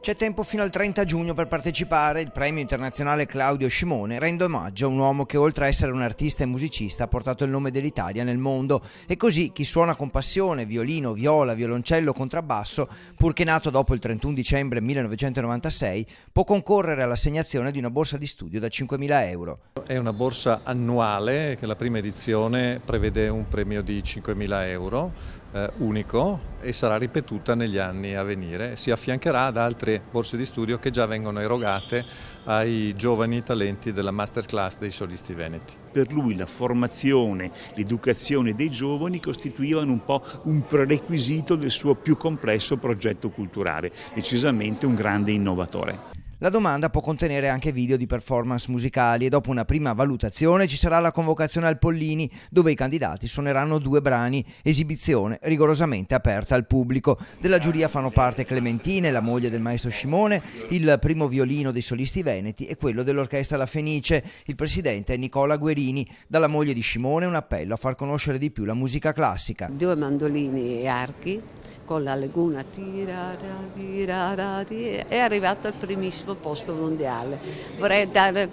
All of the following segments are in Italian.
C'è tempo fino al 30 giugno per partecipare. Il premio internazionale Claudio Scimone rende omaggio a un uomo che, oltre a essere un artista e musicista, ha portato il nome dell'Italia nel mondo. E così chi suona con passione violino, viola, violoncello, contrabbasso, purché nato dopo il 31 dicembre 1996, può concorrere all'assegnazione di una borsa di studio da 5.000 euro. È una borsa annuale che la prima edizione prevede un premio di 5.000 euro eh, unico e sarà ripetuta negli anni a venire. Si affiancherà ad altri altre borse di studio che già vengono erogate ai giovani talenti della masterclass dei solisti veneti. Per lui la formazione, l'educazione dei giovani costituivano un po' un prerequisito del suo più complesso progetto culturale, decisamente un grande innovatore. La domanda può contenere anche video di performance musicali e dopo una prima valutazione ci sarà la convocazione al Pollini dove i candidati suoneranno due brani, esibizione rigorosamente aperta al pubblico. Della giuria fanno parte Clementine, la moglie del maestro Scimone, il primo violino dei solisti veneti e quello dell'orchestra La Fenice. Il presidente è Nicola Guerini. Dalla moglie di Scimone un appello a far conoscere di più la musica classica. Due mandolini e archi con la laguna tirara, tirara, tirara, è arrivato al primissimo posto mondiale. Vorrei dare,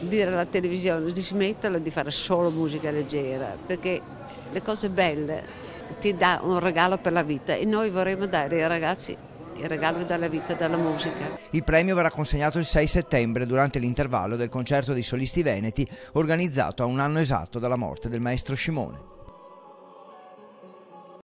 dire alla televisione di smetterla di fare solo musica leggera, perché le cose belle ti dà un regalo per la vita e noi vorremmo dare ai ragazzi il regalo dalla vita, dalla musica. Il premio verrà consegnato il 6 settembre durante l'intervallo del concerto dei solisti veneti organizzato a un anno esatto dalla morte del maestro Scimone.